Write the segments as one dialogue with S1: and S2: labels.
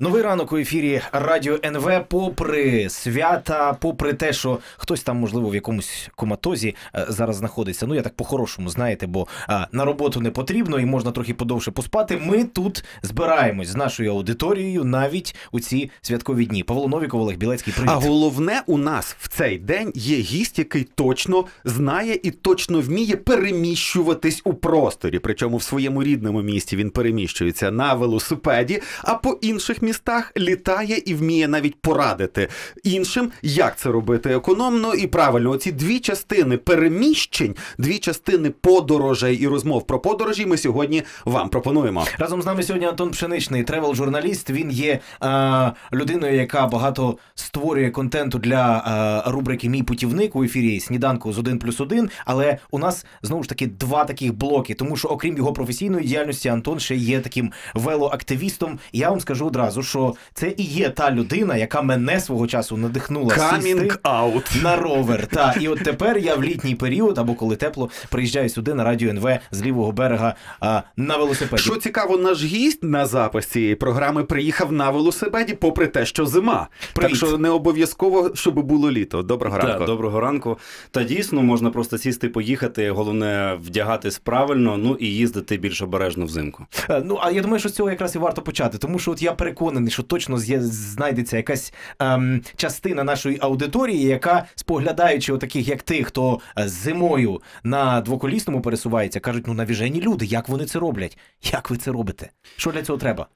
S1: Новий ранок у ефірі Радіо НВ. Попри свята, попри те, що хтось там, можливо, в якомусь коматозі е, зараз знаходиться. Ну, я так по-хорошому, знаєте, бо е, на роботу не потрібно і можна трохи подовше поспати. Ми тут збираємось з нашою
S2: аудиторією навіть у ці святкові дні. Павло Новіков, Олег Білецький привіт. А головне у нас в цей день є гість, який точно знає і точно вміє переміщуватись у просторі. Причому в своєму рідному місті він переміщується на велосипеді, а по інших містах літає і вміє навіть порадити іншим, як це робити економно і правильно. Оці дві частини переміщень, дві частини подорожей і розмов про подорожі. Ми сьогодні вам пропонуємо.
S1: Разом з нами сьогодні Антон Пшеничний, тревел-журналіст. Він є е, людиною, яка багато створює контенту для е, рубрики Мій путівник у ефірі сніданку з 1 плюс 1, Але у нас знову ж таки два таких блоки, тому що окрім його професійної діяльності, Антон ще є таким велоактивістом. Я вам скажу одразу одразу, що це і є та людина, яка мене свого часу надихнула сісти out. на ровер. Та і от тепер я в літній період, або коли тепло, приїжджаю сюди на радіо НВ
S2: з лівого берега а, на велосипеді. Що цікаво, наш гість на запис цієї програми
S3: приїхав на велосипеді, попри те, що зима. Привіт. Так що не обов'язково, щоб було літо. Доброго ранку. Так, доброго ранку. Та дійсно можна просто сісти, поїхати. Головне вдягатись правильно, ну і їздити більш обережно взимку.
S1: Е, ну а я думаю, що з цього якраз і варто почати, тому що от я переконаний, переконаний, що точно знайдеться якась ем, частина нашої аудиторії, яка споглядаючи отаких, як ти, хто е, зимою на двоколісному пересувається, кажуть: ну навіжені люди, як вони це роблять? Як ви це робите? Що для цього треба?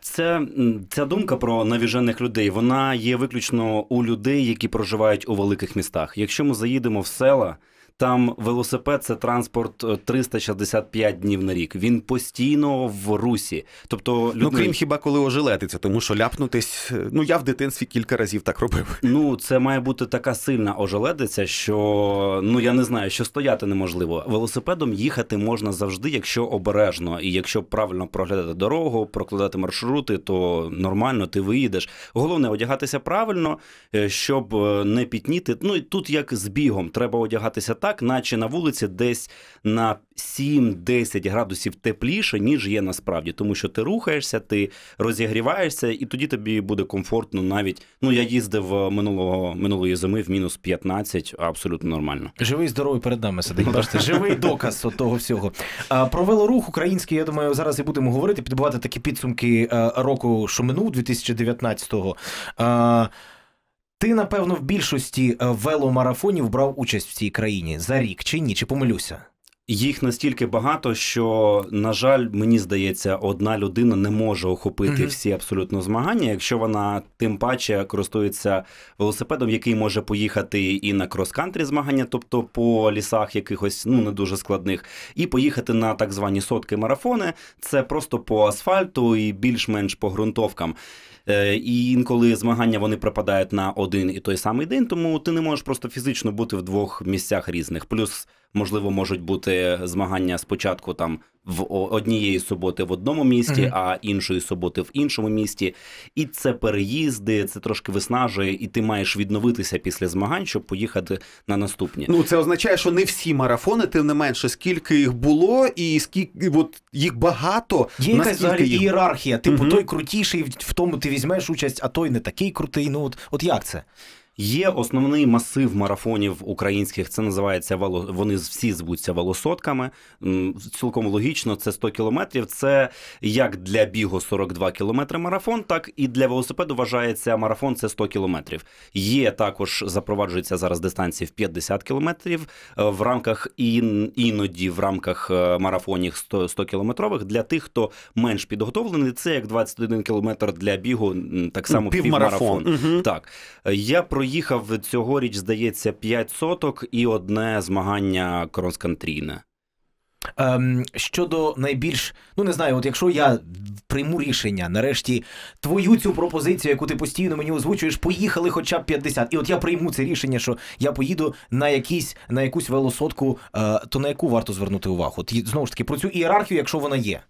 S3: Це ця думка про навіжених людей. Вона є виключно у людей, які проживають у великих містах. Якщо ми заїдемо в села. Там велосипед це транспорт 365 е, днів на рік. Він постійно в русі. Тобто, ну, людина... ну крім хіба коли ожелетиться, тому що ляпнутись. Е, ну я в дитинстві кілька разів так робив. Ну це має бути така сильна ожеледиця, що ну я не знаю, що стояти неможливо. Велосипедом їхати можна завжди, якщо обережно, і якщо правильно проглядати дорогу, прокладати маршрути, то нормально ти виїдеш. Головне одягатися правильно, е, щоб не пітніти. Ну і тут як з бігом треба одягатися так так, наче на вулиці десь на 7-10 градусів тепліше, ніж є насправді, тому що ти рухаєшся, ти розігріваєшся, і тоді тобі буде комфортно навіть. Ну я їздив е, минулого минулої зими в мінус 15, абсолютно нормально.
S1: Живий здоровий перед нами сидить. Бачите, живий доказ от того всього. А, Про велорух український, я думаю, зараз і будемо говорити, підбивати такі підсумки е, року, що минув 2019-го. Ти, напевно, в більшості
S3: е, веломарафонів брав участь в цій країні за рік чи ні? Чи помилюся? Їх настільки багато, що, на жаль, мені здається, одна людина не може охопити mm всі абсолютно змагання, якщо вона тим паче користується велосипедом, який може поїхати і на крос-кантрі змагання, тобто по лісах якихось ну не дуже складних, і поїхати на так звані сотки марафони. Це просто по асфальту і більш-менш по ґрунтовкам. Е, і інколи змагання вони припадають на один і той самий день, тому ти не можеш просто фізично бути в двох місцях різних. Плюс можливо можуть бути змагання спочатку там в однієї суботи в одному місті, mm-hmm. а іншої суботи в іншому місті. І це переїзди, це трошки виснажує, і ти маєш відновитися після змагань, щоб поїхати на наступні.
S2: Ну це означає, що не всі марафони, тим не менше, скільки їх було, і скільки от їх багато. Є якась їх... ієрархія.
S3: Типу mm-hmm. той крутіший, в тому ти візьмеш участь, а той не такий
S1: крутий. Ну от, от як це?
S3: Є основний масив марафонів українських. Це називається вало. Вони всі звуться волосотками. Цілком логічно, це 100 кілометрів. Це як для бігу 42 кілометри марафон, так і для велосипеду вважається марафон це 100 кілометрів. Є також запроваджується зараз дистанції в 50 кілометрів е, в рамках і іноді в рамках е, марафонів 100, 100 кілометрових для тих, хто менш підготовлений. Це як 21 кілометр для бігу, так само півмарафон. півмарафон. Угу. Так е, я про проїхав цьогоріч, здається, 5 соток і одне змагання кроскантрійне.
S1: Ем, Щодо найбільш, ну не знаю, от якщо я прийму рішення, нарешті твою цю пропозицію, яку ти постійно мені озвучуєш, поїхали хоча б 50. І от я прийму це рішення, що я поїду на якісь на якусь велосотку, е, то на яку варто звернути
S3: увагу? От, Знову ж таки, про цю ієрархію, якщо вона є.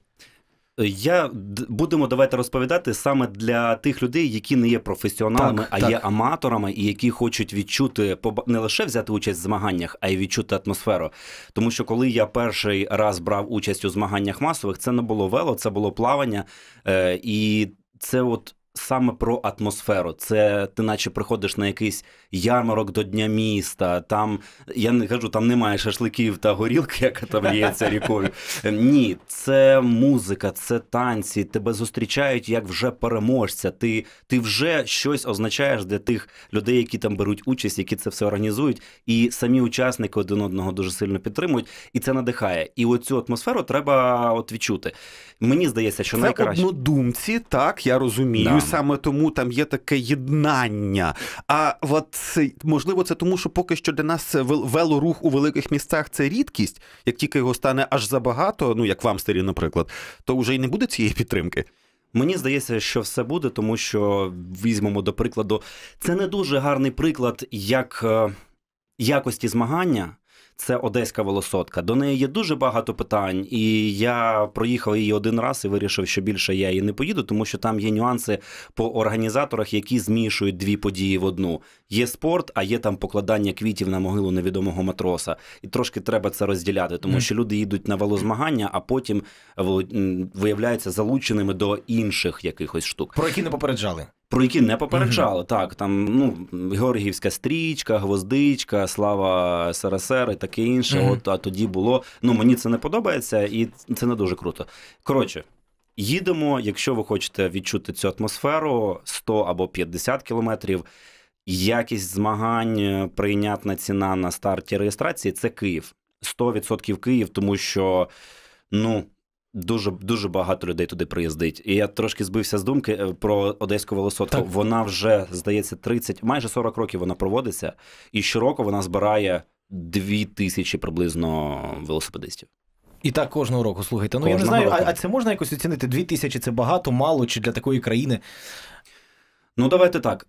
S3: Я будемо давайте розповідати саме для тих людей, які не є професіоналами, так, а так. є аматорами, і які хочуть відчути не лише взяти участь в змаганнях, а й відчути атмосферу. Тому що коли я перший раз брав участь у змаганнях масових, це не було вело, це було плавання, е, і це от саме про атмосферу. Це ти наче приходиш на якийсь ярмарок до Дня міста. Там я не кажу, там немає шашликів та горілки, яка там л'ється рікою. Ні, це музика, це танці. Тебе зустрічають як вже переможця. Ти ти вже щось означаєш для тих людей, які там беруть участь, які це все організують, і самі учасники один одного дуже сильно підтримують, і це надихає. І оцю атмосферу треба от відчути. Мені здається, що це найкраще.
S2: однодумці, так я розумію. Да
S3: саме тому там є таке єднання. А от
S2: можливо, це тому, що поки що для нас велорух у великих місцях це рідкість. Як тільки його
S3: стане аж забагато, ну як в Амстері, наприклад, то вже й не буде цієї підтримки. Мені здається, що все буде, тому що візьмемо до прикладу, це не дуже гарний приклад як е, якості змагання це Одеська волосотка. До неї є дуже багато питань, і я проїхав її один раз і вирішив, що більше я її не поїду, тому що там є нюанси по організаторах, які змішують дві події в одну. Є спорт, а є там покладання квітів на могилу невідомого матроса. І трошки треба це розділяти, тому що люди їдуть на велозмагання, а потім виявляються залученими до інших якихось штук.
S1: Про які не попереджали.
S3: Про які не попереджали. Mm-hmm. Так, там ну, Георгіївська стрічка, гвоздичка, слава СРСР і таке інше. Mm-hmm. От а тоді було. Ну мені це не подобається, і це не дуже круто. Коротше, їдемо. Якщо ви хочете відчути цю атмосферу, 100 або 50 кілометрів. Якість змагань, прийнятна ціна на старті реєстрації це Київ. 100% Київ, тому що ну. Дуже дуже багато людей туди приїздить. І я трошки збився з думки е, про Одеську Велосотку. Так. Вона вже, здається, 30, майже 40 років вона проводиться, і щороку вона збирає 2 тисячі приблизно велосипедистів. І так кожного року, слухайте. Ну кожного я не знаю, року.
S1: а це можна якось оцінити? 2 тисячі це багато, мало чи для такої
S3: країни. Ну, давайте так.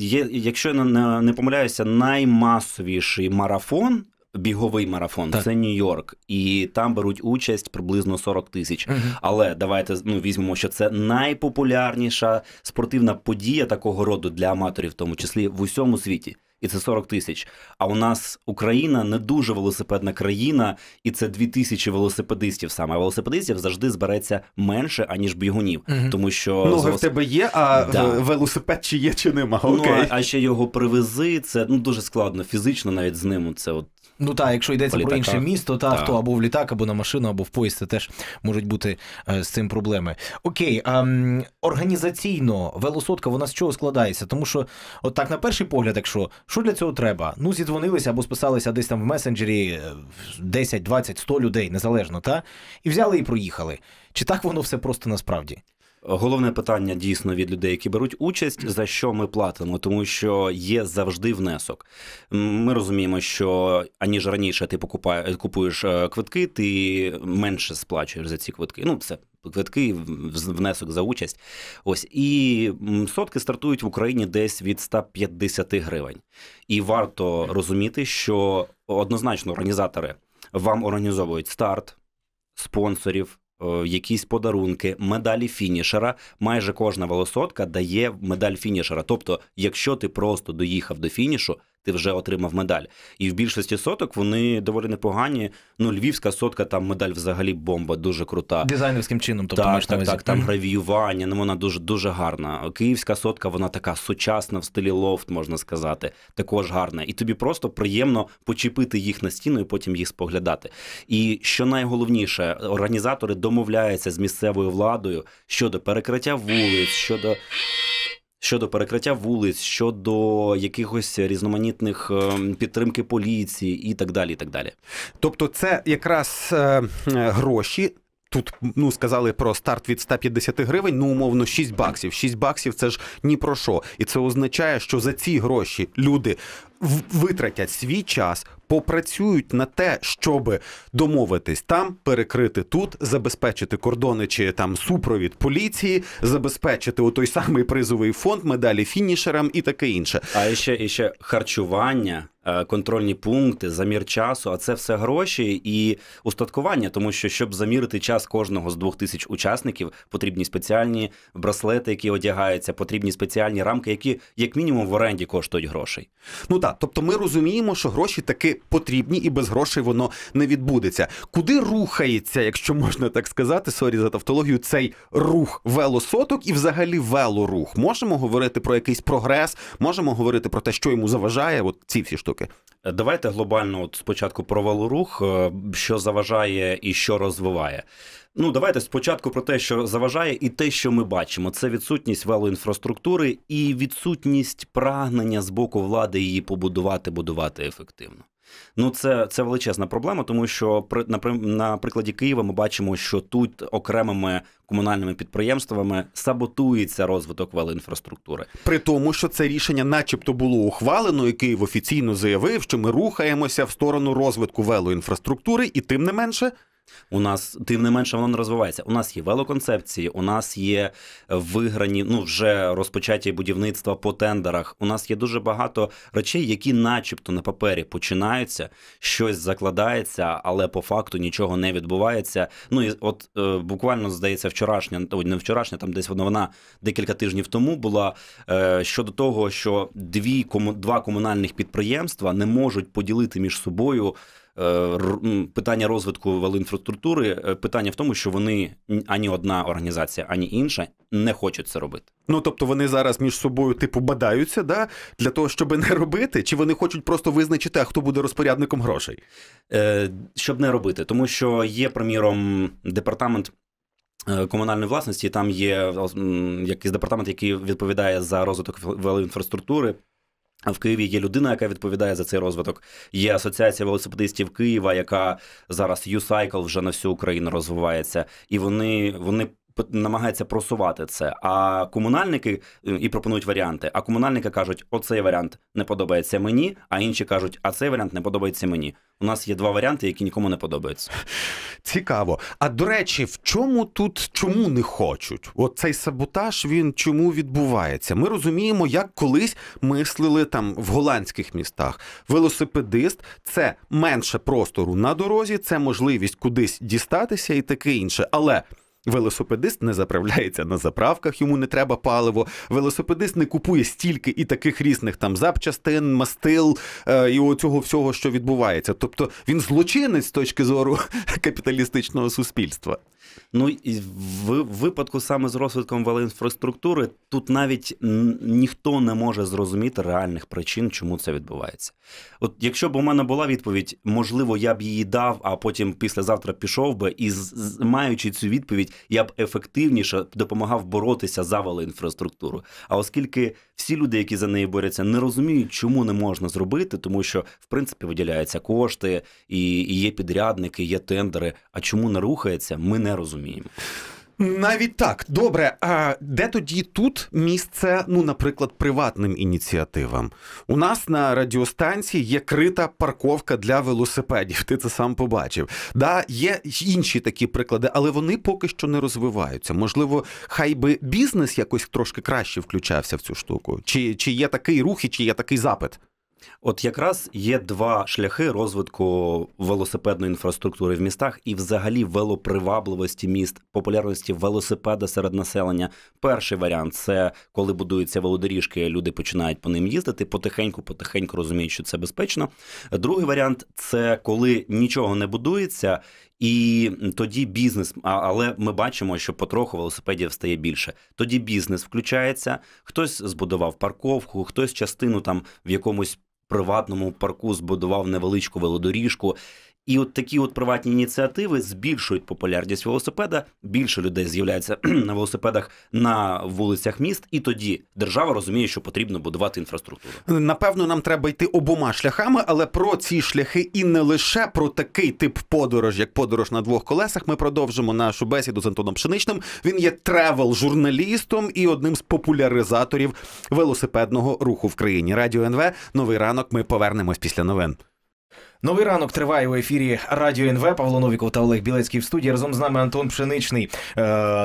S3: Є, Якщо я не помиляюся, наймасовіший марафон Біговий марафон, так. це Нью-Йорк, і там беруть участь приблизно 40 тисяч. Угу. Але давайте ну візьмемо, що це найпопулярніша спортивна подія такого роду для аматорів, в тому числі в усьому світі. І це 40 тисяч. А у нас Україна не дуже велосипедна країна, і це 2 тисячі велосипедистів саме. А велосипедистів завжди збереться менше, аніж бігунів. Угу. Тому що Ноги велосип... в тебе є, а да. велосипед чи є, чи нема. Ну, Окей. Ну, а ще його привези. Це ну дуже складно фізично, навіть з ним. Це от Ну так, якщо йдеться про інше місто, та, та. то або в
S1: літак, або на машину, або в поїзд, це теж можуть бути е, з цим проблеми. Окей, а організаційно велосотка вона з чого складається? Тому що, от так на перший погляд, якщо що для цього треба? Ну, зідзвонилися або списалися десь там в месенджері 10, 20, 100
S3: людей, незалежно, та? І взяли і проїхали. Чи так воно все просто насправді? Головне питання дійсно від людей, які беруть участь, за що ми платимо, тому що є завжди внесок. Ми розуміємо, що аніж раніше ти покупає, купуєш е, квитки, ти менше сплачуєш за ці квитки. Ну, це квитки, внесок за участь. Ось і сотки стартують в Україні десь від 150 гривень. І варто розуміти, що однозначно організатори вам організовують старт спонсорів. Е, якісь подарунки, медалі фінішера. Майже кожна волосотка дає медаль фінішера. Тобто, якщо ти просто доїхав до фінішу ти вже отримав медаль. І в більшості соток вони доволі непогані. Ну, львівська сотка, там медаль взагалі бомба, дуже крута. Дизайнерським
S1: чином, тобто так, так, так, там
S3: гравіювання, ну вона дуже дуже гарна. Київська сотка, вона така сучасна в стилі лофт, можна сказати, також гарна. І тобі просто приємно почепити їх на стіну і потім їх споглядати. І що найголовніше, організатори домовляються з місцевою владою щодо перекриття вулиць, щодо щодо перекриття вулиць, щодо якихось різноманітних ем, підтримки поліції і так далі. І так далі. Тобто, це якраз
S2: е, е, гроші. Тут ну сказали про старт від 150 гривень, ну умовно 6 баксів. 6 баксів це ж ні про що, і це означає, що за ці гроші люди витратять свій час, попрацюють на те, щоб домовитись там, перекрити тут, забезпечити кордони чи там супровід поліції,
S3: забезпечити у той самий призовий фонд, медалі фінішерам і таке інше. А ще і ще харчування. Е, контрольні пункти, замір часу, а це все гроші і устаткування, тому що щоб замірити час кожного з двох тисяч учасників, потрібні спеціальні браслети, які одягаються, потрібні спеціальні рамки, які як мінімум в оренді коштують грошей. Ну так, тобто ми розуміємо, що гроші таки потрібні, і без грошей воно не відбудеться.
S2: Куди рухається, якщо можна так сказати, сорі за тавтологію, цей рух велосоток і взагалі велорух? Можемо говорити про якийсь прогрес, можемо говорити про те, що йому заважає,
S3: от ці всі штуки. Е, давайте глобально от спочатку про велорух, е, що заважає і що розвиває. Ну, давайте спочатку про те, що заважає, і те, що ми бачимо, це відсутність велоінфраструктури і відсутність прагнення з боку влади її побудувати, будувати ефективно. Ну, це це величезна проблема, тому що при на, на прикладі Києва ми бачимо, що тут окремими комунальними підприємствами саботується розвиток велоінфраструктури.
S2: При тому, що це рішення, начебто, було ухвалено, і
S3: Київ офіційно заявив, що ми рухаємося в сторону розвитку велоінфраструктури, і тим не менше. У нас тим не менше воно не розвивається. У нас є велоконцепції, у нас є е, виграні, ну вже розпочаті будівництва по тендерах. У нас є дуже багато речей, які, начебто, на папері починаються, щось закладається, але по факту нічого не відбувається. Ну і от е, буквально здається, вчорашня ой, не вчорашня, там десь вона декілька тижнів тому була е, щодо того, що дві кому два комунальних підприємства не можуть поділити між собою. Е, питання розвитку велоінфраструктури, е, питання в тому, що вони ані одна організація, ані інша не хочуть це робити.
S2: Ну тобто вони зараз між собою типу бадаються, да для того, щоб не робити,
S3: чи вони хочуть просто визначити, а хто буде розпорядником грошей, Е, щоб не робити, тому що є приміром департамент. Е, комунальної власності там є якийсь департамент, який відповідає за розвиток велоінфраструктури, в Києві є людина, яка відповідає за цей розвиток. Є асоціація велосипедистів Києва, яка зараз U-Cycle вже на всю Україну розвивається, і вони вони намагається просувати це. А комунальники е, і пропонують варіанти. А комунальники кажуть, оцей варіант не подобається мені, а інші кажуть, а цей варіант не подобається мені. У нас є два варіанти, які нікому не подобаються. Цікаво. А до речі, в чому тут чому не хочуть? От цей саботаж
S2: він чому відбувається? Ми розуміємо, як колись мислили там в голландських містах. Велосипедист це менше простору на дорозі, це можливість кудись дістатися і таке інше. Але Велосипедист не заправляється на заправках, йому не треба паливо. Велосипедист не купує стільки і таких різних там запчастин, мастил е, і оцього всього, що відбувається. Тобто він злочинець з точки зору
S3: капіталістичного суспільства. Ну і в випадку саме з розвитком велоінфраструктури тут навіть ніхто не може зрозуміти реальних причин, чому це відбувається. От якщо б у мене була відповідь, можливо, я б її дав, а потім післязавтра пішов би, і маючи цю відповідь, я б ефективніше допомагав боротися за велоінфраструктуру. А оскільки всі люди, які за неї борються, не розуміють, чому не можна зробити, тому що в принципі виділяються кошти, і є підрядники, є тендери. А чому не рухається, ми не розуміємо розуміємо. Навіть так добре. А де
S2: тоді тут місце? Ну, наприклад, приватним ініціативам? У нас на радіостанції є крита парковка для велосипедів. Ти це сам побачив. Да, є інші такі приклади, але вони поки що не розвиваються. Можливо, хай би бізнес
S3: якось трошки краще включався в цю штуку, чи, чи є такий рух і чи є такий запит. От якраз є два шляхи розвитку велосипедної інфраструктури в містах і, взагалі, велопривабливості міст, популярності велосипеда серед населення. Перший варіант це коли будуються велодоріжки, люди починають по ним їздити. Потихеньку, потихеньку розуміють, що це безпечно. Другий варіант це коли нічого не будується. І тоді бізнес, але ми бачимо, що потроху велосипедів стає більше. Тоді бізнес включається, хтось збудував парковку, хтось частину там в якомусь приватному парку збудував невеличку велодоріжку, і от такі от приватні ініціативи збільшують популярність велосипеда. Більше людей з'являється на велосипедах на вулицях міст, і тоді держава розуміє, що потрібно будувати інфраструктуру. Напевно, нам треба йти
S2: обома шляхами, але про ці шляхи і не лише про такий тип подорож, як подорож на двох колесах. Ми продовжимо нашу бесіду з Антоном Пшеничним. Він є тревел-журналістом і одним з популяризаторів велосипедного руху в країні. Радіо НВ новий ранок. Ми повернемось після новин.
S1: Новий ранок триває у ефірі Радіо НВ Павло Новіков та Олег Білецький в студії. Разом з нами Антон Пшеничний,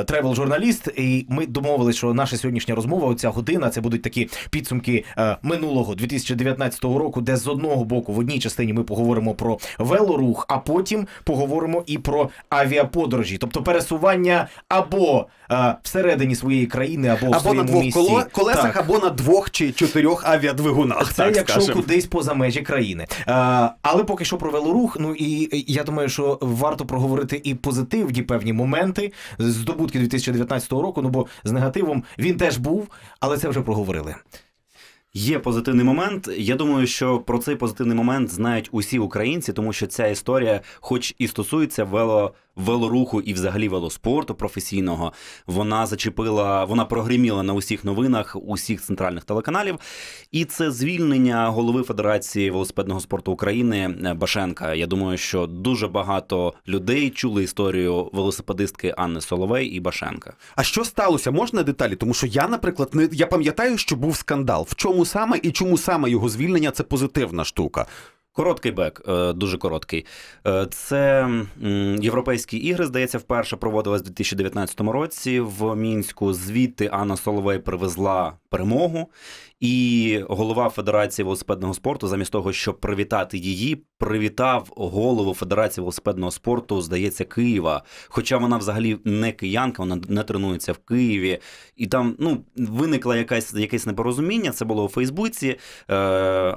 S1: тревел-журналіст. І ми домовилися, що наша сьогоднішня розмова, оця година, це будуть такі підсумки е, минулого 2019 року, де з одного боку в одній частині ми поговоримо про велорух, а потім поговоримо і про авіаподорожі, тобто пересування або е, всередині своєї країни, або, або в своєму на двох коло колесах, так. або на двох чи чотирьох авіадвигунах. Це так, якщо скажем. кудись поза межі країни. Е, але поки що провело рух. Ну і я думаю, що варто проговорити і позитивні певні моменти здобутки 2019 року. Ну бо з негативом
S3: він теж був, але це вже проговорили. Є позитивний момент. Я думаю, що про цей позитивний момент знають усі українці, тому що ця історія, хоч і стосується вело велоруху і взагалі велоспорту професійного. Вона зачепила, вона прогріміла на усіх новинах усіх центральних телеканалів. І це звільнення голови Федерації велосипедного спорту України е, Башенка. Я думаю, що дуже багато людей чули історію велосипедистки Анни Соловей і Башенка. А що сталося? Можна деталі?
S2: Тому що я, наприклад, не я пам'ятаю, що був скандал. В чому саме і чому саме його звільнення це
S3: позитивна штука. Короткий бек, е, дуже короткий. Е, це європейські ігри, здається, вперше проводились у 2019 році в мінську. Звідти Анна Соловей привезла перемогу, і голова Федерації велосипедного спорту, замість того, щоб привітати її, привітав голову Федерації велосипедного спорту, здається, Києва. Хоча вона взагалі не киянка, вона не тренується в Києві, і там ну виникла якась якесь непорозуміння. Це було у Фейсбуці. Е,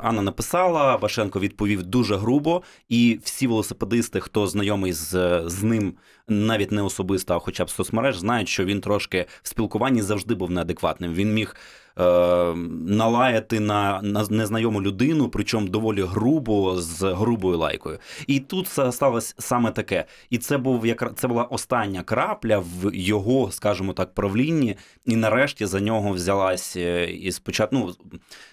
S3: Анна написала, Башенко відповів дуже грубо, і всі велосипедисти, хто знайомий з, з ним, навіть не особисто, а хоча б соцмереж, знають, що він трошки в спілкуванні завжди був неадекватним. Він міг. Ем, налаяти на, на незнайому людину, причому доволі грубо з грубою лайкою. І тут це сталося саме таке. І це був як це була остання крапля в його, скажімо так, правлінні. І нарешті за нього взялась е, і спочатку. Ну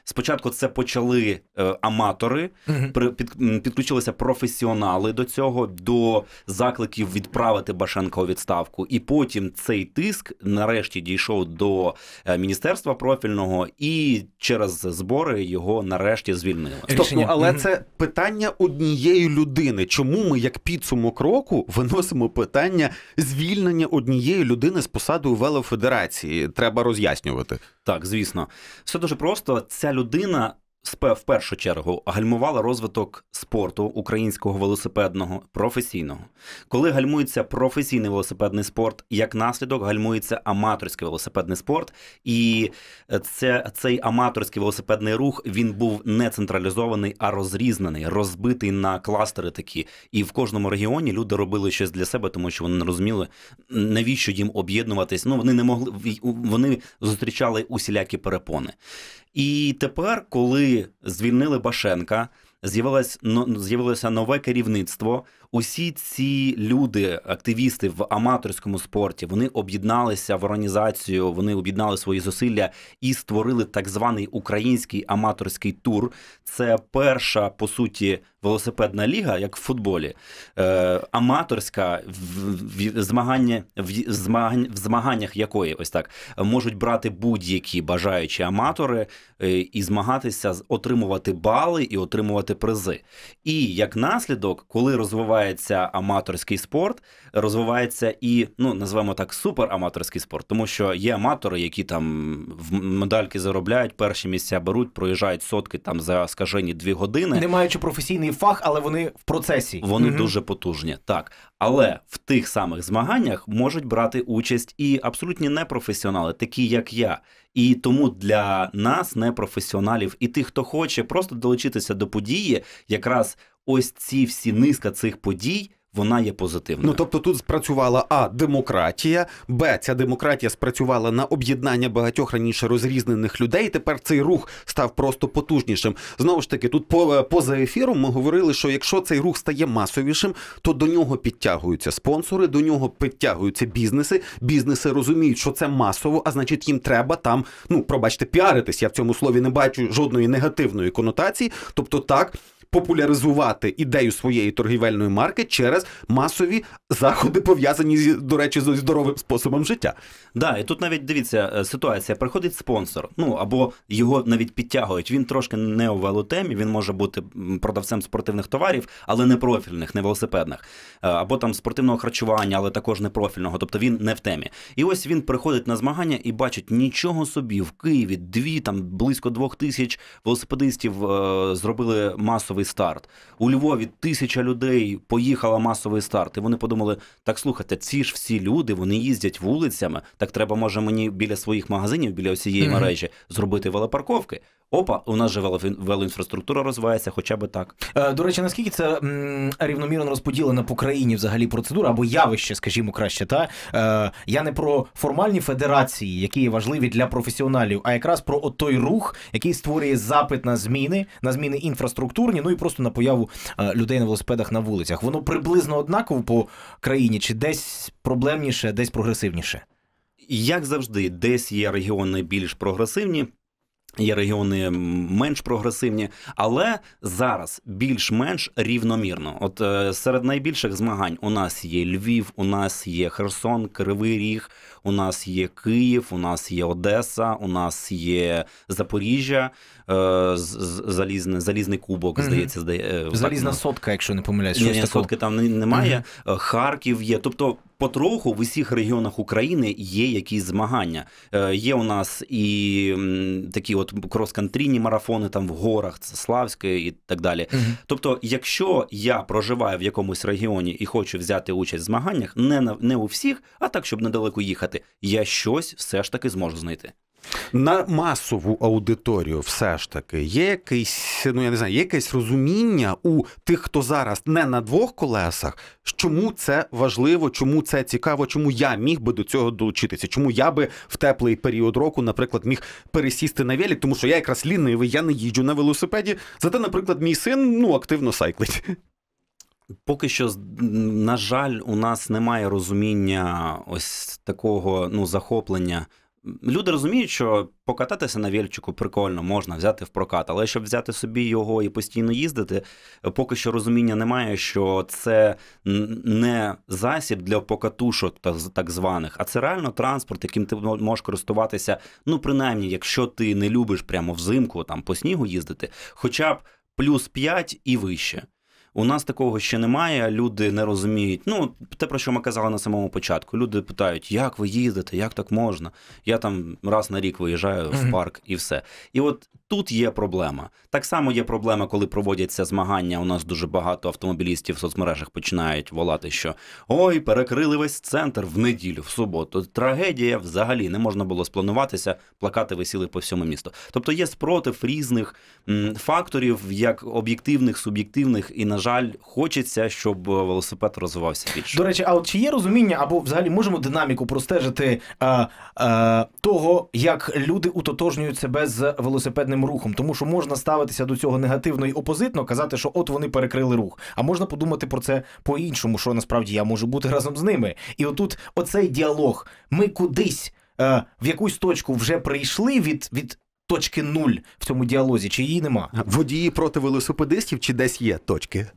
S3: спочатку це почали е, аматори, при, під, підключилися професіонали до цього, до закликів відправити Башенка у відставку. І потім цей тиск нарешті дійшов до е, міністерства профіль профільного, і через збори його нарешті звільнили. Тобто, але це
S2: питання однієї людини. Чому ми, як підсумок року, виносимо питання звільнення однієї людини з посади у велофедерації? Треба
S3: роз'яснювати. Так, звісно, все дуже просто. Ця людина в першу чергу гальмувала розвиток спорту українського велосипедного професійного. Коли гальмується професійний велосипедний спорт, як наслідок гальмується аматорський велосипедний спорт, і е, це, цей аматорський велосипедний рух він був не централізований, а розрізнений, розбитий на кластери такі. І в кожному регіоні люди робили щось для себе, тому що вони не розуміли, навіщо їм об'єднуватись. Ну вони не могли вони зустрічали усілякі перепони. І тепер, коли звільнили Башенка, з'явилося нове керівництво усі ці люди, активісти в аматорському спорті, вони об'єдналися в організацію, вони об'єднали свої зусилля і створили так званий український аматорський тур. Це перша по суті велосипедна ліга, як в футболі, е, аматорська в, змагання в, змагань, в змаганнях якої ось так можуть брати будь-які бажаючі аматори е, і змагатися отримувати бали і отримувати призи. І як наслідок, коли розвивається розвивається аматорський спорт, розвивається і ну називаємо так супераматорський спорт, тому що є аматори, які там в медальки заробляють, перші місця беруть, проїжджають сотки там за скажені дві години, не маючи професійний фах, але вони в процесі. Вони угу. дуже потужні, так але в тих самих змаганнях можуть брати участь і абсолютні непрофесіонали, такі як я, і тому для нас, непрофесіоналів, і тих, хто хоче просто долучитися до події, якраз ось ці всі низка цих подій вона є позитивною. Ну тобто тут
S2: спрацювала а демократія, б ця демократія спрацювала
S3: на об'єднання
S2: багатьох раніше розрізнених людей. Тепер цей рух став просто потужнішим. Знову ж таки, тут по е, поза ефіром ми говорили, що якщо цей рух стає масовішим, то до нього підтягуються спонсори, до нього підтягуються бізнеси. Бізнеси розуміють, що це масово, а значить, їм треба там ну пробачте піаритись. Я в цьому слові не бачу жодної негативної конотації. Тобто так популяризувати ідею своєї торгівельної марки через масові
S3: заходи, пов'язані з до речі, з здоровим способом життя. Да, і тут навіть дивіться е, ситуація. Приходить спонсор, ну або його навіть підтягують. Він трошки не у велотемі. Він може бути продавцем спортивних товарів, але не профільних, не велосипедних, е, або там спортивного харчування, але також не профільного. Тобто він не в темі. І ось він приходить на змагання і бачить нічого собі в Києві. Дві там близько двох тисяч велосипедистів е, зробили масовий масовий старт. У Львові тисяча людей поїхала масовий старт. І вони подумали: так слухайте, ці ж всі люди вони їздять вулицями. Так треба, може, мені біля своїх магазинів, біля усієї mm -hmm. мережі зробити велопарковки опа, у нас же велоінфраструктура розвивається, хоча би так.
S1: Е, до речі, наскільки це рівномірно розподілена по країні взагалі процедура або явище, скажімо, краще, та е, я не про формальні федерації, які є важливі для професіоналів, а якраз про той рух, який створює запит на зміни, на зміни інфраструктурні, ну і просто на появу е, людей на велосипедах на вулицях. Воно приблизно однаково по
S3: країні, чи десь проблемніше, десь прогресивніше. Як завжди, десь є регіони більш прогресивні, Є регіони менш прогресивні, але зараз більш-менш рівномірно. От е, серед найбільших змагань у нас є Львів, у нас є Херсон, Кривий Ріг, у нас є Київ, у нас є Одеса, у нас є Запоріжжя, е, залізний, залізний кубок, здається, здає, е, залізна так, сотка, якщо не помиляюсь. Ні, сотки там немає. Mm Харків є. Тобто потроху в усіх регіонах України є якісь змагання. Е, Є у нас і м, такі от крос-кантрійні марафони там в горах, це Славське і так далі. Угу. Тобто, якщо я проживаю в якомусь регіоні і хочу взяти участь в змаганнях, не на не у всіх, а так, щоб недалеко їхати, я щось все ж таки зможу знайти.
S2: На масову аудиторію все ж таки є якесь, ну я не знаю, є якесь розуміння у тих, хто зараз не на двох колесах, чому це важливо, чому це цікаво, чому я міг би до цього долучитися, чому я би в теплий період року, наприклад, міг пересісти на велик, тому що я якраз лінивий, я не їжджу на велосипеді. Зате, наприклад,
S3: мій син ну активно сайклить. Поки що, на жаль, у нас немає розуміння ось такого ну захоплення Люди розуміють, що покататися на вільчику прикольно, можна взяти в прокат, але щоб взяти собі його і постійно їздити, поки що розуміння немає, що це не засіб для покатушок, так званих, а це реально транспорт, яким ти можеш користуватися. Ну, принаймні, якщо ти не любиш прямо взимку там по снігу їздити, хоча б плюс 5 і вище. У нас такого ще немає. Люди не розуміють. Ну те, про що ми казали на самому початку. Люди питають, як ви їздите, як так можна. Я там раз на рік виїжджаю в парк і все. І от Тут є проблема. Так само є проблема, коли проводяться змагання. У нас дуже багато автомобілістів в соцмережах починають волати, що ой, перекрили весь центр в неділю, в суботу. Трагедія взагалі не можна було сплануватися, плакати висіли по всьому місту. Тобто є спротив різних м, факторів, як об'єктивних, суб'єктивних, і на жаль, хочеться, щоб е, велосипед розвивався більше.
S1: До речі, а от чи є розуміння або взагалі можемо динаміку простежити а, е, а, е, того, як люди утотожнюють себе з велосипедним? правильним рухом, тому що можна ставитися до цього негативно і опозитно, казати, що от вони перекрили рух. А можна подумати про це по-іншому, що насправді я можу бути разом з ними. І отут оцей діалог. Ми кудись е, в якусь точку вже прийшли від. від. Точки нуль в цьому діалозі, чи її нема водії проти
S2: велосипедистів, чи десь є точки?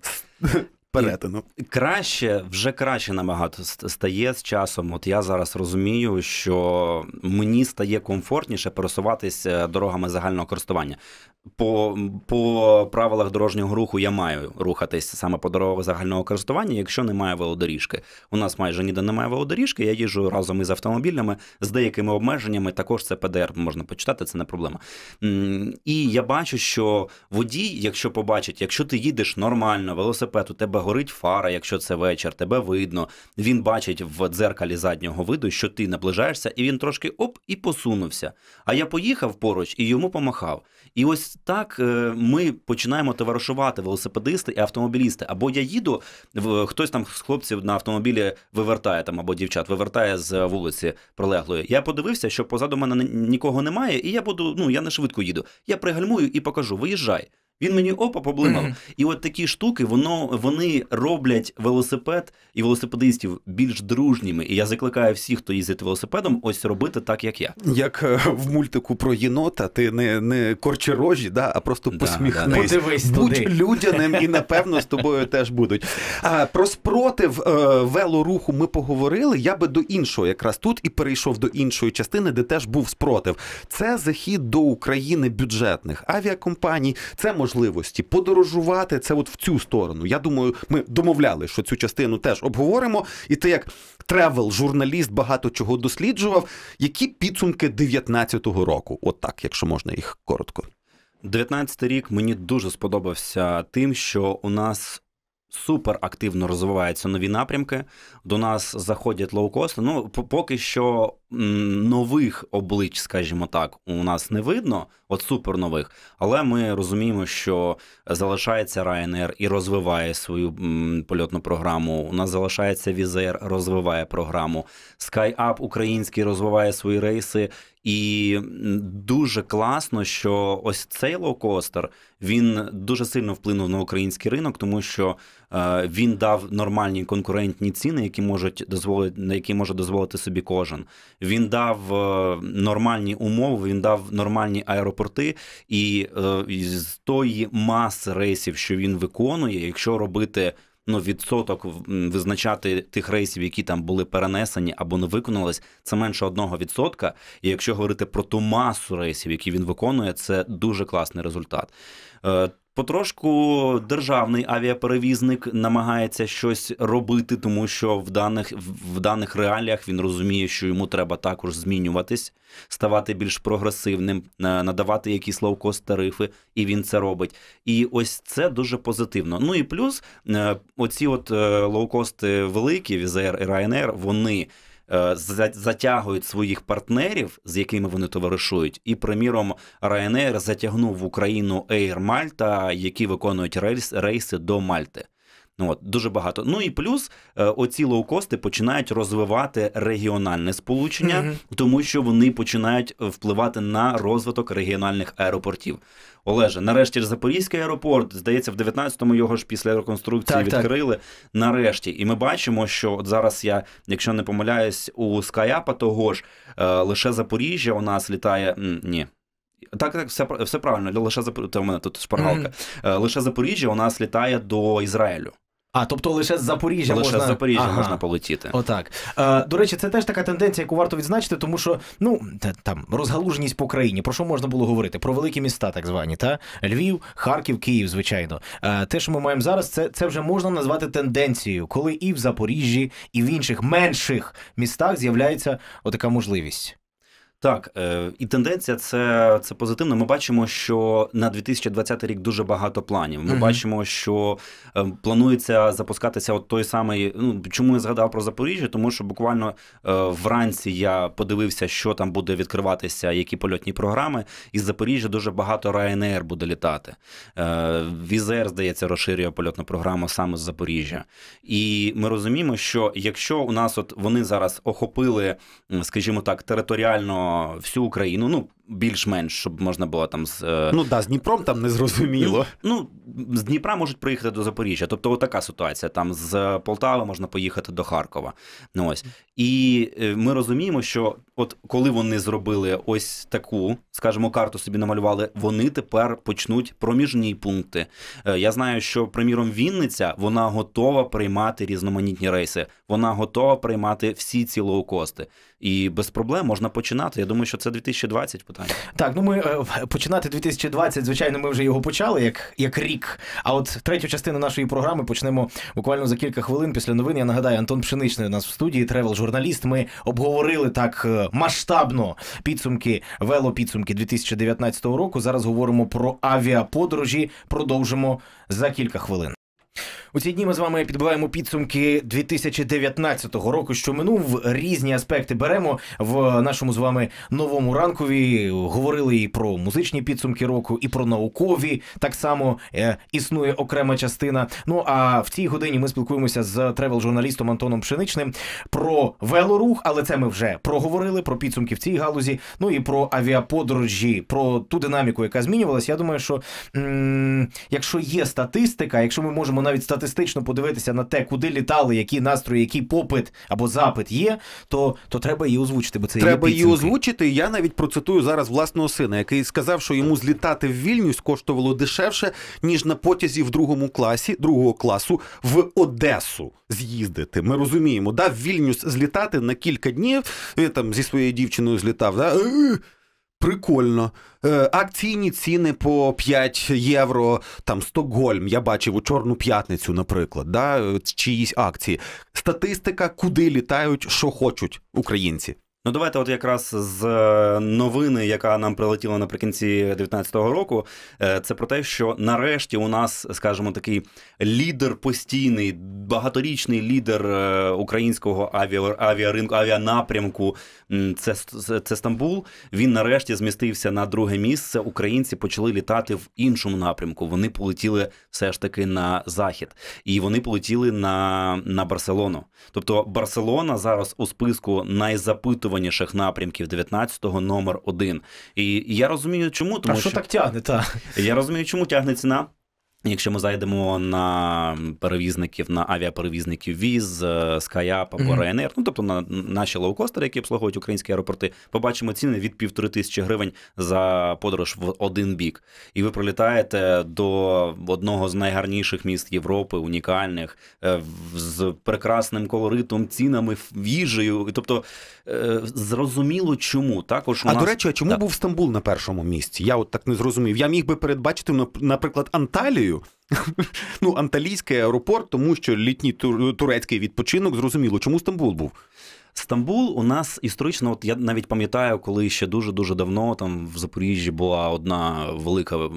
S3: перетину. І краще, вже краще набагато стає з часом. От я зараз розумію, що мені стає комфортніше пересуватися дорогами загального користування. По по правилах дорожнього руху я маю рухатись саме по дорогах загального користування, якщо немає велодоріжки. У нас майже ніде немає велодоріжки. Я їжу разом із автомобілями з деякими обмеженнями. Також це ПДР можна почитати, це не проблема. І я бачу, що водій, якщо побачить, якщо ти їдеш нормально, велосипед у тебе горить фара, якщо це вечір, тебе видно. Він бачить в дзеркалі заднього виду, що ти наближаєшся, і він трошки оп і посунувся. А я поїхав поруч і йому помахав. І ось так е, ми починаємо товаришувати велосипедисти і автомобілісти. Або я їду, в хтось там з хлопців на автомобілі вивертає там або дівчат, вивертає з вулиці прилеглої. Я подивився, що позаду мене нікого немає, і я буду, ну я не швидко їду. Я пригальмую і покажу: виїжджай. Він мені опа поблимав. Mm-hmm. І от такі штуки воно вони роблять велосипед і велосипедистів більш дружніми. І я закликаю всіх, хто їздить велосипедом, ось робити так, як я.
S2: Як е, в мультику про єнота, ти не не корчи рожі, да, а просто да, посміхнись. Да, Будь туди. людяним і напевно з тобою теж будуть. А, Про спротив е, велоруху ми поговорили. Я би до іншого, якраз тут і перейшов до іншої частини, де теж був спротив. Це захід до України бюджетних авіакомпаній. Це можливо можливості подорожувати це от в цю сторону. Я думаю, ми домовляли, що цю частину теж обговоримо. І ти як тревел-журналіст багато чого досліджував. Які підсумки 19-го року? От так, якщо можна їх коротко.
S3: 19-й рік мені дуже сподобався тим, що у нас супер активно розвиваються нові напрямки. До нас заходять лоукости. Ну поки що нових облич, скажімо так, у нас не видно, от супер нових. Але ми розуміємо, що залишається Ryanair і розвиває свою польотну програму. У нас залишається Візер, розвиває програму. SkyUp український розвиває свої рейси. І дуже класно, що ось цей лоукостер він дуже сильно вплинув на український ринок, тому що е, він дав нормальні конкурентні ціни, які можуть дозволити, на які може дозволити собі кожен. Він дав е, нормальні умови, він дав нормальні аеропорти, і е, з тої маси рейсів, що він виконує, якщо робити ну, відсоток визначати тих рейсів, які там були перенесені або не виконались, це менше 1%. І якщо говорити про ту масу рейсів, які він виконує, це дуже класний результат. Е, Потрошку державний авіаперевізник намагається щось робити, тому що в даних в даних реаліях він розуміє, що йому треба також змінюватись, ставати більш прогресивним, надавати якісь лоукост тарифи, і він це робить. І ось це дуже позитивно. Ну і плюс е, оці от е, лоукости великі Візер і Ryanair, вони. Е, затягують своїх партнерів, з якими вони товаришують, і приміром Ryanair затягнув в Україну Air Malta, які виконують рейс, рейси до Мальти. Ну от дуже багато. Ну і плюс е, оці лоукости починають розвивати регіональне сполучення, mm-hmm. тому що вони починають впливати на розвиток регіональних аеропортів. Олеже, нарешті ж Запорізький аеропорт, здається, в 19-му його ж після реконструкції так, відкрили. Так. Нарешті, і ми бачимо, що от зараз я, якщо не помиляюсь, у Скайапа того ж е, лише Запоріжжя у нас літає. Ні. Так, так, все все правильно. Лише Запоріжжя, у мене тут шпаргалка. Mm-hmm. Лише Запоріжжя у нас літає до Ізраїлю. А, тобто лише з Запоріжжя лише можна... з Запоріжжя ага. можна полетіти.
S1: Отак. Е, До речі, це теж така тенденція, яку варто відзначити, тому що ну там розгалуженість по країні. Про що можна було говорити? Про великі міста, так звані, та Львів, Харків, Київ, звичайно. Е, Те, що ми маємо зараз, це це вже можна назвати тенденцією, коли і в Запоріжжі, і в
S3: інших менших містах з'являється отака можливість. Так, е, і тенденція це це позитивно. Ми бачимо, що на 2020 рік дуже багато планів. Ми uh-huh. бачимо, що е, планується запускатися от той самий. Ну чому я згадав про Запоріжжя? Тому що буквально е, вранці я подивився, що там буде відкриватися, які польотні програми. Із Запоріжжя дуже багато Ryanair буде літати. Візер, здається, розширює польотну програму саме з Запоріжжя. І ми розуміємо, що якщо у нас от вони зараз охопили, скажімо так, територіально всю Україну. Ну більш-менш, щоб можна було там з е, ну
S2: да, з Дніпром там не зрозуміло.
S3: Ну, ну з Дніпра можуть приїхати до Запоріжжя. Тобто, така ситуація. Там з Полтави можна поїхати до Харкова. Ну ось і е, ми розуміємо, що от коли вони зробили ось таку, скажімо, карту собі намалювали, вони тепер почнуть проміжні пункти. Е, я знаю, що приміром Вінниця вона готова приймати різноманітні рейси. Вона готова приймати всі ці лоукости. і без проблем можна починати. Я думаю, що це 2020 питання.
S1: Так, ну ми е, починати 2020, звичайно, ми вже його почали як
S3: як рік.
S1: А от третю частину нашої програми почнемо буквально за кілька хвилин після новин. Я нагадаю, Антон Пшеничний у нас в студії, тревел-журналіст. Ми обговорили так е, масштабно підсумки велопідсумки 2019 року. Зараз говоримо про авіаподорожі. Продовжимо за кілька хвилин. У ці дні ми з вами підбиваємо підсумки 2019 року, що минув різні аспекти беремо в нашому з вами новому ранкові. Говорили і про музичні підсумки року, і про наукові. Так само е, існує окрема частина. Ну а в цій годині ми спілкуємося з тревел-журналістом Антоном Пшеничним про велорух, але це ми вже проговорили. Про підсумки в цій галузі. Ну і про авіаподорожі, про ту динаміку, яка змінювалася. Я думаю, що м якщо є статистика, якщо ми можемо навіть стати статистично подивитися на те, куди літали, які настрої, який попит або запит є, то то треба її озвучити. Бо це треба її
S2: озвучити. Я навіть процитую зараз власного сина, який сказав, що йому злітати в Вільнюс коштувало дешевше ніж на потязі в другому класі другого класу в Одесу з'їздити. Ми розуміємо, да, в Вільнюс злітати на кілька днів. Я там зі своєю дівчиною злітав. Да? Прикольно. Е, акційні ціни по 5 євро. Там Стокгольм. Я бачив у Чорну п'ятницю, наприклад, да, е, чиїсь акції. Статистика, куди
S3: літають, що хочуть українці. Ну, давайте, от якраз з е, новини, яка нам прилетіла наприкінці 2019 року, е, це про те, що нарешті у нас, скажімо, такий лідер постійний, багаторічний лідер е, українського авіа, авіаринку, авіанапрямку. Це це Стамбул. Він нарешті змістився на друге місце. Українці почали літати в іншому напрямку. Вони полетіли все ж таки на захід, і вони полетіли на, на Барселону. Тобто Барселона зараз у списку найзапитуваніших найвідвідуваніших напрямків 19-го номер один. І я розумію, чому тому а що, що так
S1: тягне. Та
S3: я розумію, чому тягне ціна. Якщо ми зайдемо на перевізників, на авіаперевізників віз, е, SkyUp або mm-hmm. ну тобто на наші лоукостери, які обслуговують українські аеропорти, побачимо ціни від півтори тисячі гривень за подорож в один бік. І ви прилітаєте до одного з найгарніших міст Європи, унікальних, е, з прекрасним колоритом, цінами, їжею. Тобто е, зрозуміло, чому також у а нас... до речі, а чому да. був
S2: Стамбул на першому місці? Я от так не зрозумів. Я міг би передбачити наприклад, Анталію. Анталію.
S3: Ну, Анталійський аеропорт, тому що літній турецький відпочинок зрозуміло, чому Стамбул був. Стамбул у нас історично, от я навіть пам'ятаю, коли ще дуже-дуже давно там в Запоріжжі була одна велика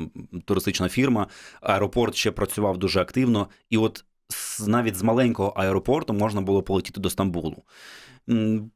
S3: туристична фірма. Аеропорт ще працював дуже активно, і от навіть з маленького аеропорту можна було полетіти до Стамбулу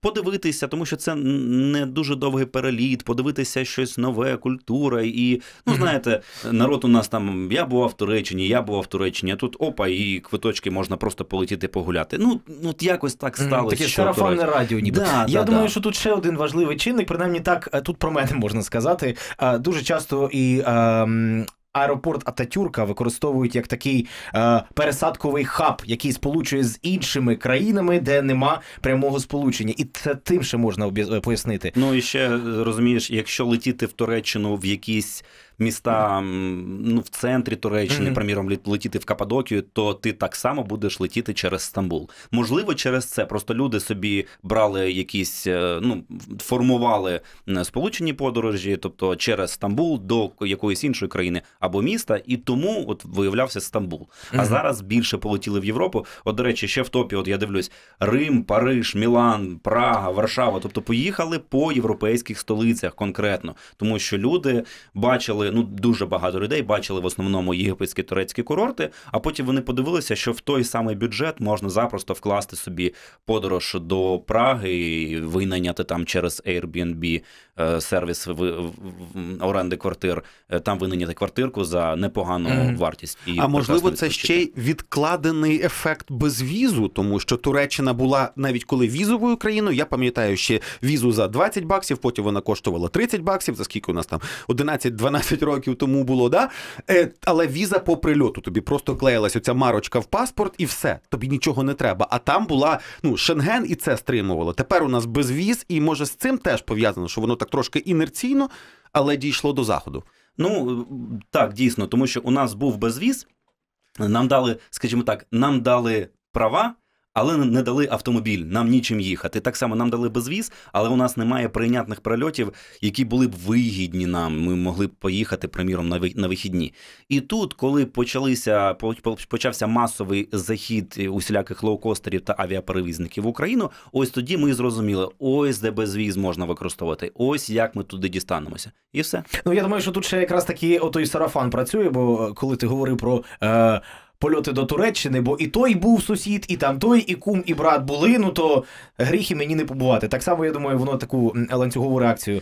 S3: подивитися, тому що це не дуже довгий переліт, подивитися щось нове, культура. І ну знаєте, народ у нас там я бував в Туреччині, я бував в Туреччині. а Тут опа, і квиточки можна просто полетіти погуляти. Ну от якось так сталося. Таке сарафанне радіо, ніби да, я да, думаю, да. що
S1: тут ще один важливий чинник, принаймні так е, тут про мене можна сказати. Е, дуже часто і ем, Аеропорт Ататюрка використовують як такий е, пересадковий хаб, який сполучує з іншими країнами, де нема
S3: прямого сполучення, і це тим ще можна е, пояснити. Ну і ще е, розумієш, якщо летіти в Туреччину в якісь міста ну, в центрі Туреччини, mm-hmm. приміром, летіти в Кападокію, то ти так само будеш летіти через Стамбул. Можливо, через це просто люди собі брали якісь, е, ну формували сполучені подорожі, тобто через Стамбул до якоїсь іншої країни або міста, і тому от виявлявся Стамбул. Mm-hmm. А зараз більше полетіли в Європу. От, до речі, ще в топі. От я дивлюсь, Рим, Париж, Мілан, Прага, Варшава, тобто поїхали по європейських столицях конкретно, тому що люди бачили ну дуже багато людей бачили в основному єгипетські турецькі курорти. А потім вони подивилися, що в той самий бюджет можна запросто вкласти собі подорож до Праги, і винайняти там через Airbnb е, сервіс оренди квартир. Е, там винайняти квартирку за непогану mm. вартість. І А можливо, це ще
S2: й відкладений ефект без візу, тому що Туреччина була навіть коли візовою країною. Я пам'ятаю ще візу за 20 баксів, потім вона коштувала 30 баксів. За скільки у нас там 11-12 10 років тому було, да? Е, але віза по прильоту тобі просто клеїлась оця марочка в паспорт, і все, тобі нічого не треба. А там була ну Шенген і це стримувало. Тепер у нас безвіз, і може з цим теж пов'язано, що воно так трошки інерційно,
S3: але дійшло до заходу. Ну так, дійсно, тому що у нас був безвіз. Нам дали, скажімо так, нам дали права але не дали автомобіль, нам нічим їхати. Так само нам дали безвіз, але у нас немає прийнятних прольотів, які були б вигідні нам. Ми могли б поїхати, приміром, на вихідні. І тут, коли почалися почався масовий захід е, усіляких лоукостерів та авіаперевізників в Україну, ось тоді ми зрозуміли, ось де безвіз можна використовувати, ось як ми туди дістанемося,
S1: і все. Ну я думаю, що тут ще якраз таки отой сарафан працює, бо е, коли ти говорив про. Е польоти до Туреччини, бо і той був сусід, і там той, і кум, і брат були. Ну то
S3: гріхи мені не побувати. Так само я думаю, воно таку ланцюгову реакцію.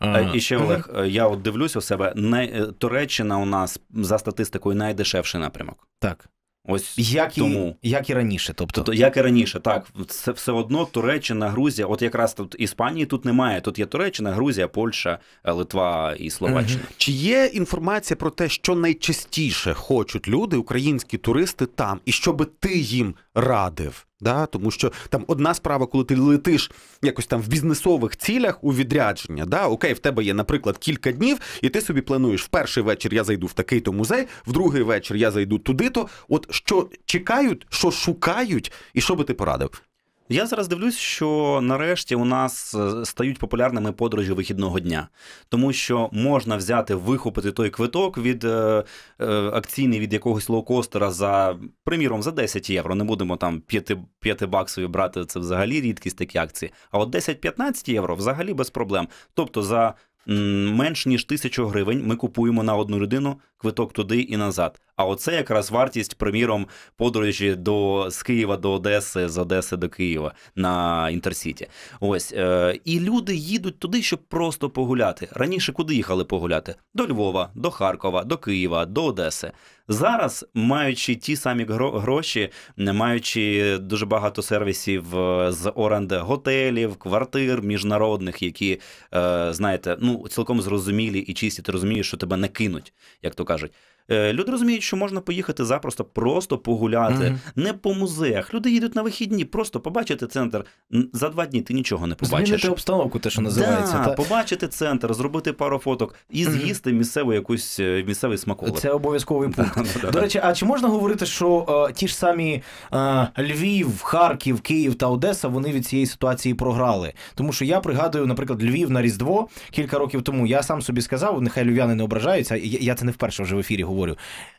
S3: Е, е, і ще Олег, е, я от дивлюсь у себе. не Туреччина у нас за статистикою найдешевший напрямок. Так. Ось як тому. і як і раніше, тобто тобто як і раніше, так це все одно Туреччина, Грузія. От якраз тут Іспанії тут немає. Тут є Туреччина, Грузія, Польща, е, Литва і Словаччина. Угу.
S2: Чи є інформація про те, що найчастіше хочуть люди, українські туристи там, і що би ти їм радив? Да? Тому що там одна справа, коли ти летиш якось там в бізнесових цілях у відрядження. Да? Окей, в тебе є, наприклад, кілька днів, і ти собі плануєш в перший вечір я зайду в такий то музей, в другий вечір я зайду
S3: туди-то. От що чекають, що шукають, і що би ти порадив? Я зараз дивлюсь, що нарешті у нас е, стають популярними подорожі вихідного дня, тому що можна взяти вихопити той квиток від е, е, акційний від якогось лоукостера за приміром за 10 євро. Не будемо там 5 5 баксові брати це взагалі рідкість такі акції. А от 10-15 євро взагалі без проблем. Тобто за. Менш ніж тисячу гривень ми купуємо на одну людину квиток туди і назад. А оце якраз вартість, приміром, подорожі до з Києва до Одеси, з Одеси до Києва на Інтерсіті. Ось е, і люди їдуть туди, щоб просто погуляти. Раніше куди їхали погуляти? До Львова, до Харкова, до Києва, до Одеси. Зараз, маючи ті самі гроші, маючи дуже багато сервісів е, з оренди готелів, квартир міжнародних, які е, знаєте, ну цілком зрозумілі і чисті, ти розумієш, що тебе не кинуть, як то кажуть кажуть. Е, люди розуміють, що можна поїхати запросто, просто погуляти, угу. не по музеях. Люди їдуть на вихідні, просто побачити центр. За два дні ти нічого не побачиш. Змінити
S1: обстановку, те, що називається. Да, та...
S3: Побачити центр, зробити пару фоток і з'їсти угу. місцеву якусь е, місцевий смаколик. Це обов'язковий пункт. До речі, а
S1: чи можна говорити, що а, е, ті ж самі а, Львів, Харків, Київ та Одеса вони від цієї ситуації програли? Тому що я пригадую, наприклад, Львів на Різдво кілька років тому я сам собі сказав, нехай львів'яни не ображаються, я це не вперше вже в ефірі говорю.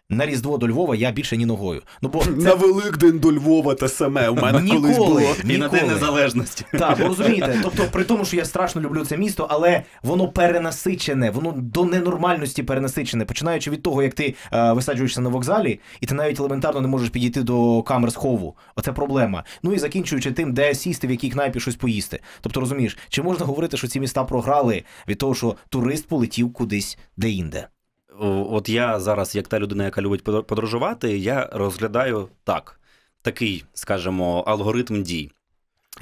S1: На Різдво до Львова я більше ні ногою.
S2: Ну бо це... на Великдень до Львова те саме у мене ніколи, колись було ніколи. і на День Незалежності.
S3: Так, ви розумієте, тобто,
S1: при тому, що я страшно люблю це місто, але воно перенасичене, воно до ненормальності перенасичене. Починаючи від того, як ти е, висаджуєшся на вокзалі, і ти навіть елементарно не можеш підійти до камер схову. Оце проблема. Ну і закінчуючи тим, де сісти, в якій кнайпі щось поїсти. Тобто, розумієш, чи можна говорити, що ці міста програли від того, що турист
S3: полетів кудись де інде? от я зараз, як та людина, яка любить подорожувати, я розглядаю так: такий, скажімо, алгоритм дій.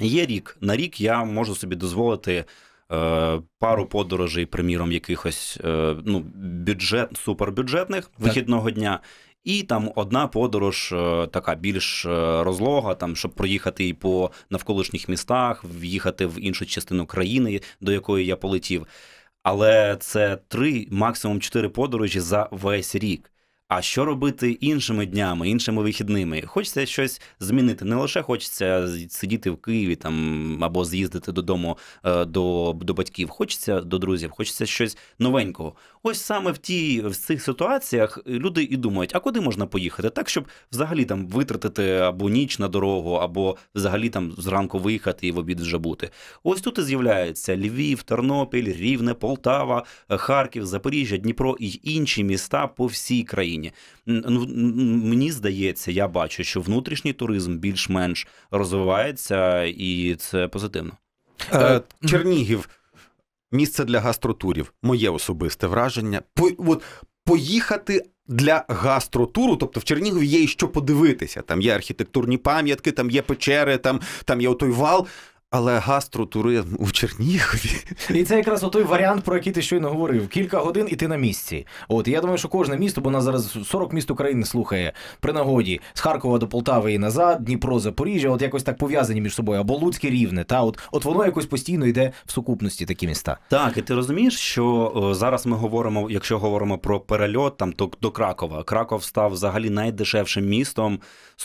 S3: Є рік на рік, я можу собі дозволити. Е, пару подорожей, приміром, якихось е, ну, бюджет, супербюджетних вихідного дня, і там одна подорож, е, така більш розлога, там щоб проїхати і по навколишніх містах, в'їхати в іншу частину країни, до якої я полетів але це три, максимум чотири подорожі за весь рік. А що робити іншими днями, іншими вихідними? Хочеться щось змінити. Не лише хочеться сидіти в Києві там або з'їздити додому е, до до батьків. Хочеться до друзів, хочеться щось новенького. Ось саме в ті в цих ситуаціях е, люди і думають, а куди можна поїхати? Так, щоб взагалі там витратити або ніч на дорогу, або взагалі там зранку виїхати і в обід вже бути. Ось тут і з'являються Львів, Тернопіль, Рівне, Полтава, е, Харків, Запоріжжя, Дніпро і інші міста по всій країні. Ну мені здається, я бачу, що внутрішній туризм більш-менш розвивається, і це позитивно. Е, Чернігів місце для гастротурів.
S2: Моє особисте враження. По, от, Поїхати для гастротуру, тобто в Чернігові є і що подивитися. Там є архітектурні пам'ятки, там є печери, там, там є отой вал. Але гастротуризм у Чернігові.
S1: І це якраз той варіант, про який ти щойно говорив. Кілька годин і ти на місці. От я думаю, що кожне місто, бо нас зараз 40 міст України слухає при нагоді з Харкова до Полтави і назад, Дніпро, Запоріжжя, от якось так пов'язані між собою, або Луцьке рівне. Та от от воно якось постійно йде в сукупності такі міста.
S3: Так, і ти розумієш, що зараз ми говоримо, якщо говоримо про перельот там то до Кракова. Краков став взагалі найдешевшим містом.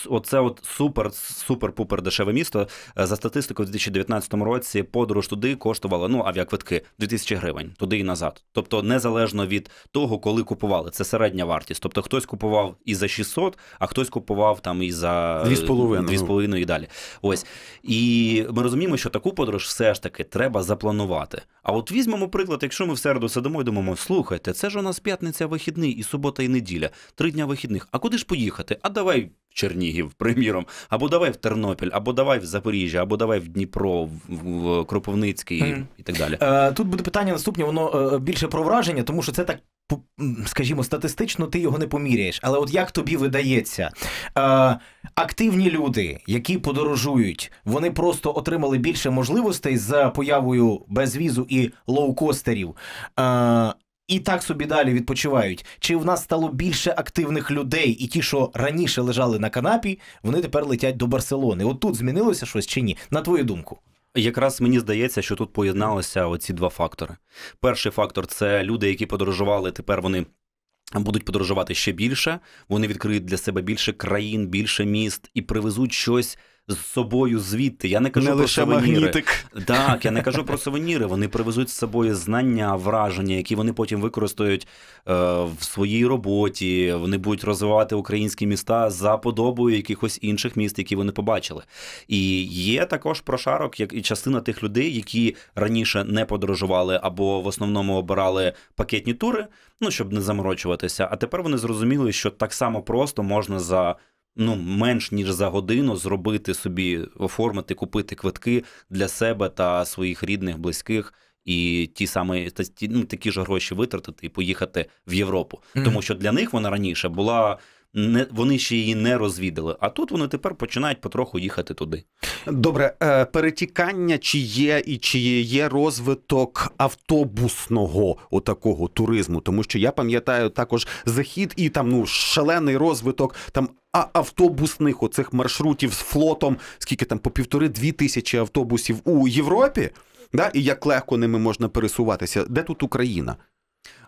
S3: Оце от супер, супер-пупер дешеве місто е, за статистикою 2019 2019 році подорож туди коштувала ну авіаквитки 2000 гривень туди і назад. Тобто, незалежно від того, коли купували, це середня вартість. Тобто хтось купував і за 600, а хтось купував там і за 2,5 ну. і далі. Ось і ми розуміємо, що таку подорож все ж таки треба запланувати. А от візьмемо приклад, якщо ми в середу сидимо і думаємо, слухайте, це ж у нас п'ятниця, вихідний і субота, і неділя, три дня вихідних. А куди ж поїхати? А давай Чернігів, приміром, або давай в Тернопіль, або давай в Запоріжжя, або давай в Дніпро, в, в Кропивницький mm. і так далі.
S1: Е, Тут буде питання наступне, воно е, більше про враження, тому що це так. Скажімо, статистично ти його не поміряєш, але от як тобі видається, е, активні люди, які подорожують, вони просто отримали більше можливостей за появою безвізу і лоукостерів. Е, і так собі далі відпочивають. Чи в нас стало більше активних людей, і ті, що раніше лежали на канапі, вони тепер летять до Барселони? От тут змінилося щось чи ні? На твою думку?
S3: Якраз мені здається, що тут поєдналися оці два фактори. Перший фактор це люди, які подорожували. Тепер вони будуть подорожувати ще більше. Вони відкриють для себе більше країн, більше міст і привезуть щось з собою звідти. Я не кажу не про лише сувеніри. Магнітик. Так, я не кажу про сувеніри. Вони привезуть з собою знання, враження, які вони потім використають е, в своїй роботі. Вони будуть розвивати українські міста за подобою якихось інших міст, які вони побачили. І є також прошарок, як і частина тих людей, які раніше не подорожували або в основному обирали пакетні тури, ну щоб не заморочуватися. А тепер вони зрозуміли, що так само просто можна за ну менш ніж за годину зробити собі, оформити, купити квитки для себе та своїх рідних, близьких. І ті самі ну, такі ж гроші витратити і поїхати в Європу, mm-hmm. тому що для них вона раніше була не вони ще її не розвідали. А тут вони тепер починають потроху їхати туди.
S2: Добре, е, перетікання чи є і чи є розвиток автобусного отакого туризму, тому що я пам'ятаю також захід і там ну шалений розвиток там. А автобусних оцих маршрутів з флотом, скільки там по півтори-дві тисячі автобусів у Європі, да і як легко ними можна пересуватися? Де тут Україна?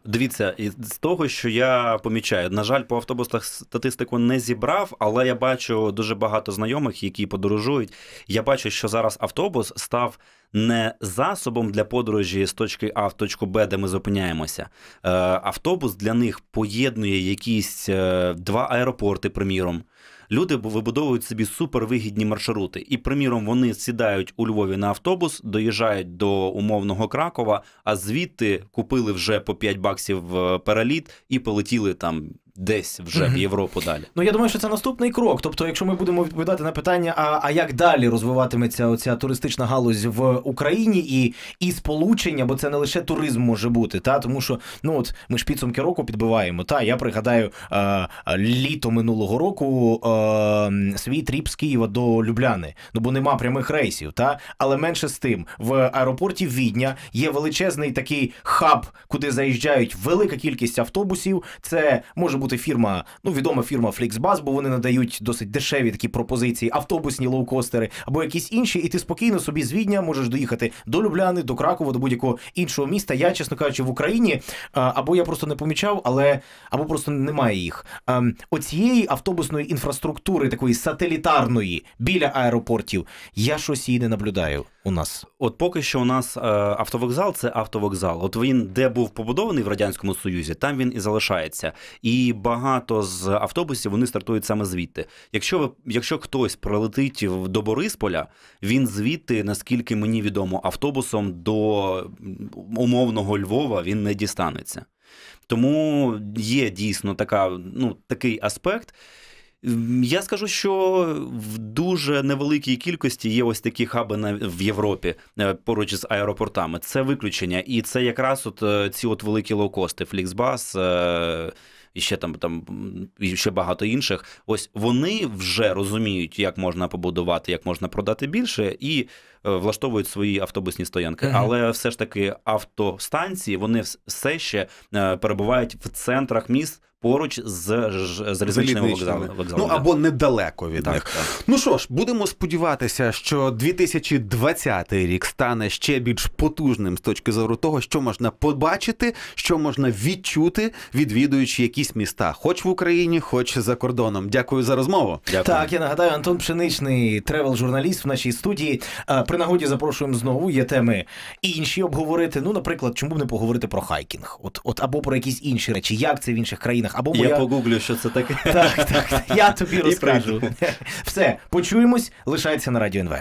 S3: Дивіться, і з того, що я помічаю, на жаль, по автобусах статистику не зібрав, але я бачу дуже багато знайомих, які подорожують. Я бачу, що зараз автобус став не засобом для подорожі з точки А в точку Б, де ми зупиняємося. Е, автобус для них поєднує якісь е, два аеропорти, приміром. Люди вибудовують собі супервигідні маршрути. І, приміром, вони сідають у Львові на автобус, доїжджають до умовного Кракова, а звідти купили вже по 5 баксів е, переліт і полетіли там десь вже в Європу далі.
S1: Ну я думаю, що це наступний крок. Тобто, якщо ми будемо відповідати на питання, а а як далі розвиватиметься оця туристична галузь в Україні і і сполучення, бо це не лише туризм може бути, та тому що ну от ми ж підсумки року підбиваємо. Та я пригадаю е, літо минулого року е, свій тріп з Києва до Любляни. Ну бо нема прямих рейсів, та але менше з тим в аеропорті Відня є величезний такий хаб, куди заїжджають велика кількість автобусів. Це може бути фірма, ну відома фірма Flixbus, бо вони надають досить дешеві такі пропозиції, автобусні лоукостери або якісь інші, і ти спокійно собі з Відня можеш доїхати до Любляни, до Кракова, до будь-якого іншого міста. Я, чесно кажучи, в Україні е, або я просто не помічав, але або просто немає їх. Ем, оцієї автобусної інфраструктури, такої сателітарної біля аеропортів, я щось її не наблюдаю
S3: у нас? От поки що у нас е, автовокзал це автовокзал. От він, де був побудований в радянському союзі, там він і залишається. І багато з автобусів вони стартують саме звідти. Якщо ви, якщо хтось прилетить до Борисполя, він звідти, наскільки мені відомо, автобусом до умовного Львова він не дістанеться. Тому є дійсно така, ну такий аспект. Я скажу, що в дуже невеликій кількості є ось такі хаби на в Європі е, поруч з аеропортами. Це виключення, і це якраз от е, ці от великі лоукости, Фліксбас. Е, і ще там там і ще багато інших. Ось вони вже розуміють, як можна побудувати, як можна продати більше, і Е, влаштовують свої автобусні стоянки, uh-huh. але все ж таки автостанції вони все ще е, перебувають в центрах міст. Поруч з з залізничними вокзалами. вокзалами ну або недалеко від так, них. Так.
S2: Ну що ж, будемо сподіватися, що 2020 рік стане ще більш потужним з точки зору того, що можна побачити, що можна відчути, відвідуючи якісь міста, хоч в Україні, хоч за кордоном. Дякую за розмову. Дякую. Так я нагадаю, Антон Пшеничний тревел-журналіст в нашій студії. Е, при
S1: нагоді запрошуємо знову. Є теми інші обговорити. Ну, наприклад, чому б не поговорити про хайкінг? От, от або про якісь інші речі, як це в інших країнах, або моя... я погуглю, що це таке. Так, так, я тобі розкажу. Все, почуємось. Лишається на радіо НВ.